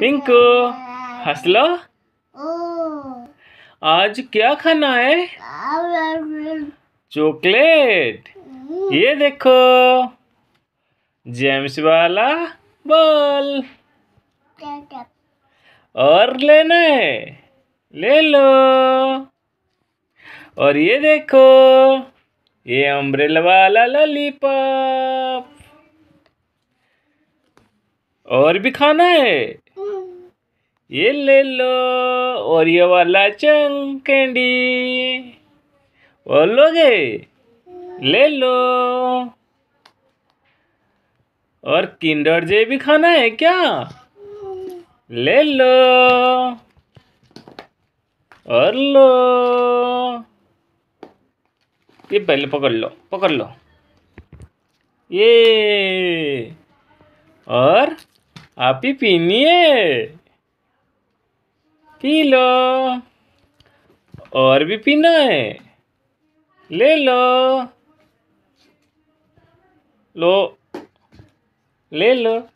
पिंकू हंस लो आज क्या खाना है चॉकलेट ये देखो जेम्स वाला बॉल और लेना है ले लो और ये देखो ये अम्ब्रेला वाला लॉलीपॉप और भी खाना है ये ले लो और ये वाला चंग कैंडी और लोगे ले लो और किंडर जे भी खाना है क्या ले लो और लो ये पहले पकड़ लो पकड़ लो ये आप ही पीनी है पी लो और भी पीना है ले लो लो ले लो